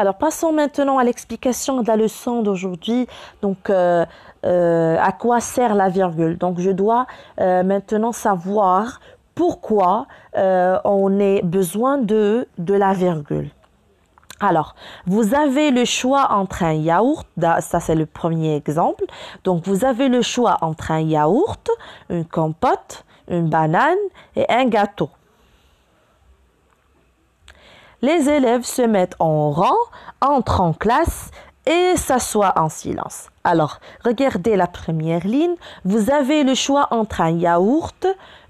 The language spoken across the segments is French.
Alors passons maintenant à l'explication de la leçon d'aujourd'hui. Donc euh, euh, à quoi sert la virgule Donc je dois euh, maintenant savoir pourquoi on a besoin de, de la virgule. Alors, vous avez le choix entre un yaourt, ça c'est le premier exemple. Donc, vous avez le choix entre un yaourt, une compote, une banane et un gâteau les élèves se mettent en rang, entrent en classe et s'assoient en silence. Alors, regardez la première ligne. Vous avez le choix entre un yaourt,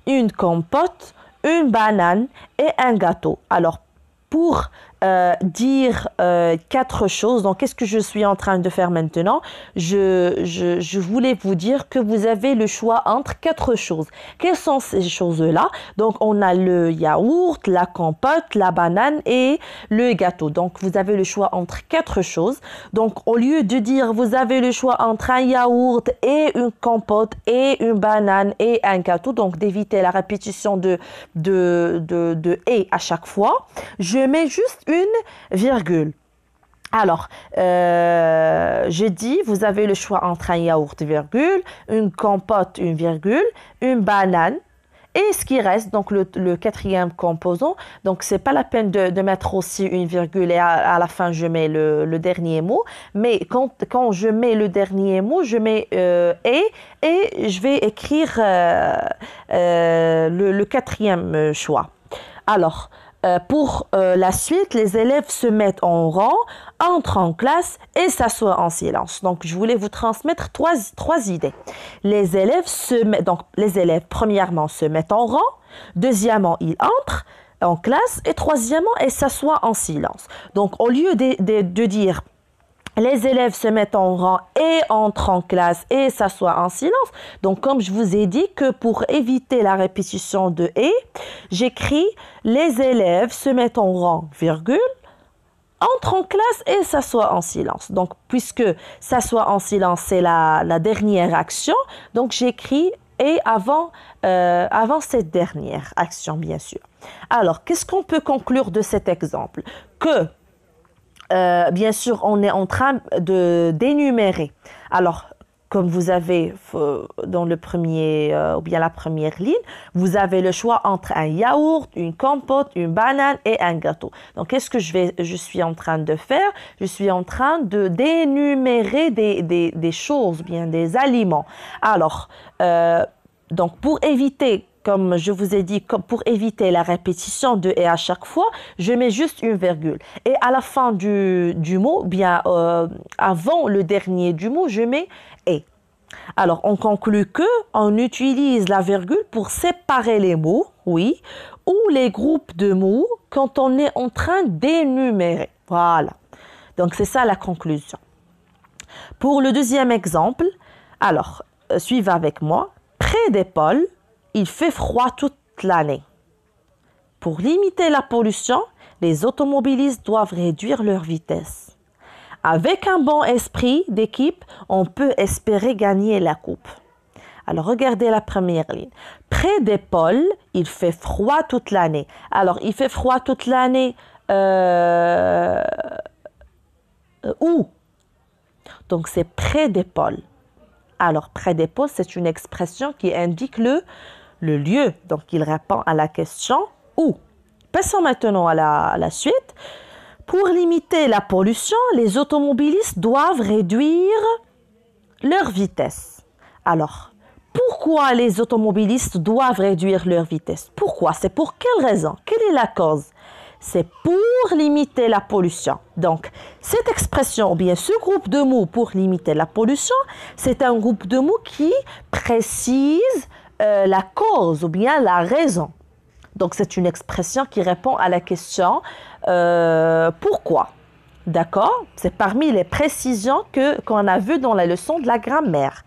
une compote, une banane et un gâteau. Alors, pour euh, dire euh, quatre choses. Donc, qu'est-ce que je suis en train de faire maintenant je, je, je, voulais vous dire que vous avez le choix entre quatre choses. Quelles sont ces choses-là Donc, on a le yaourt, la compote, la banane et le gâteau. Donc, vous avez le choix entre quatre choses. Donc, au lieu de dire vous avez le choix entre un yaourt et une compote et une banane et un gâteau, donc d'éviter la répétition de, de, de, de et à chaque fois, je mets juste une virgule. Alors, euh, j'ai dit, vous avez le choix entre un yaourt, virgule, une compote, une virgule, une banane. Et ce qui reste, donc le, quatrième composant, donc c'est pas la peine de, mettre aussi une virgule et à, la fin je mets le, dernier mot, mais quand, quand, je mets le dernier mot, je mets euh, et et je vais écrire euh, euh, le, le, quatrième choix. Alors, euh, pour euh, la suite, les élèves se mettent en rang, entrent en classe et s'assoient en silence. Donc, je voulais vous transmettre trois, idées. Les élèves se mettent, donc, les élèves, premièrement, se mettent en rang. Deuxièmement, ils entrent en classe. Et troisièmement, ils s'assoient en silence. Donc, au lieu de dire les élèves se mettent en rang et entrent en classe et s'assoient en silence. Donc, comme je vous ai dit que pour éviter la répétition de et, j'écris les élèves se mettent en rang, virgule, entrent en classe et s'assoient en silence. Donc, puisque s'assoient en silence, c'est la, dernière action, donc j'écris et avant, euh, avant cette dernière action, bien sûr. Alors, qu'est-ce qu'on peut conclure de cet exemple Que euh, bien sûr, on est en train de d'énumérer. Alors, comme vous avez euh, dans le premier euh, ou bien la première ligne, vous avez le choix entre un yaourt, une compote, une banane et un gâteau. Donc, qu'est-ce que je vais, je suis en train de faire Je suis en train de d'énumérer des, des, des, choses, bien des aliments. Alors, donc pour éviter comme je vous ai dit, pour éviter la répétition de et à chaque fois, je mets juste une virgule. Et à la fin du, mot, bien euh, avant le dernier du mot, je mets et. Alors, on conclut que on utilise la virgule pour séparer les mots, oui, ou les groupes de mots quand on est en train d'énumérer. Voilà. Donc, c'est ça la conclusion. Pour le deuxième exemple, alors, euh, suivez avec moi. Près d'épaule, il fait froid toute l'année. Pour limiter la pollution, les automobilistes doivent réduire leur vitesse. Avec un bon esprit d'équipe, on peut espérer gagner la coupe. Alors regardez la première ligne. Près des pôles, il fait froid toute l'année. Alors il fait froid toute l'année euh, où Donc c'est près des pôles. Alors, près des c'est une expression qui indique le, le lieu. Donc, il répond à la question où. Passons maintenant à la, à la suite. Pour limiter la pollution, les automobilistes doivent réduire leur vitesse. Alors, pourquoi les automobilistes doivent réduire leur vitesse Pourquoi C'est pour quelle raison Quelle est la cause c'est pour limiter la pollution. Donc, cette expression, ou bien ce groupe de mots pour limiter la pollution, c'est un groupe de mots qui précise euh, la cause ou bien la raison. Donc, c'est une expression qui répond à la question euh, pourquoi. D'accord C'est parmi les précisions que qu'on a vues dans la leçon de la grammaire.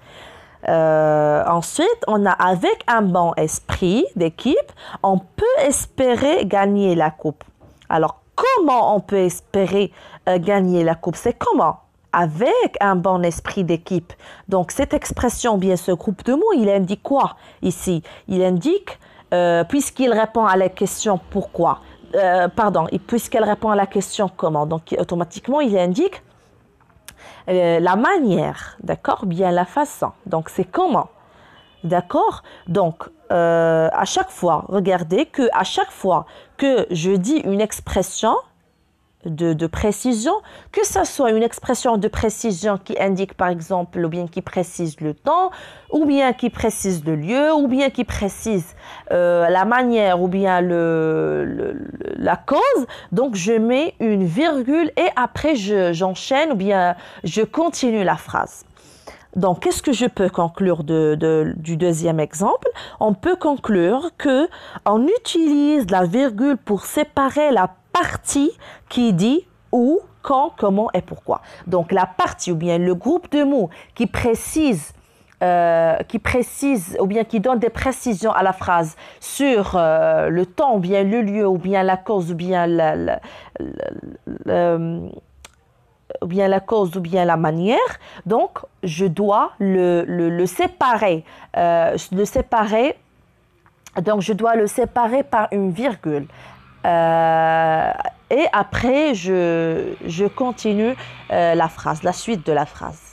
Euh, ensuite, on a avec un bon esprit d'équipe, on peut espérer gagner la coupe. Alors, comment on peut espérer euh, gagner la Coupe C'est comment avec un bon esprit d'équipe. Donc cette expression, bien ce groupe de mots, il indique quoi ici Il indique, euh, puisqu'il répond à la question pourquoi, euh, pardon, puisqu'elle répond à la question comment, donc automatiquement il indique la manière, d'accord Bien la façon. Donc c'est comment D'accord Donc, euh, à chaque fois, regardez que à chaque fois que je dis une expression de, précision, que ce soit une expression de précision qui indique par exemple, ou bien qui précise le temps, ou bien qui précise le lieu, ou bien qui précise euh, la manière, ou bien la cause, donc je mets une virgule et après j'enchaîne, ou bien je continue la phrase. Donc, qu'est-ce que je peux conclure du deuxième exemple On peut conclure que on utilise la virgule pour séparer la partie qui dit où, quand, comment et pourquoi. Donc, la partie ou bien le groupe de mots qui précise euh, qui précise ou bien qui donne des précisions à la phrase sur euh, le temps ou bien le lieu ou bien la cause ou bien la, euh, ou bien la cause ou bien la manière. Donc, je dois le, séparer, euh, le séparer. Donc, je dois le séparer par une virgule. Euh, et après, je, continue euh, la phrase, la suite de la phrase.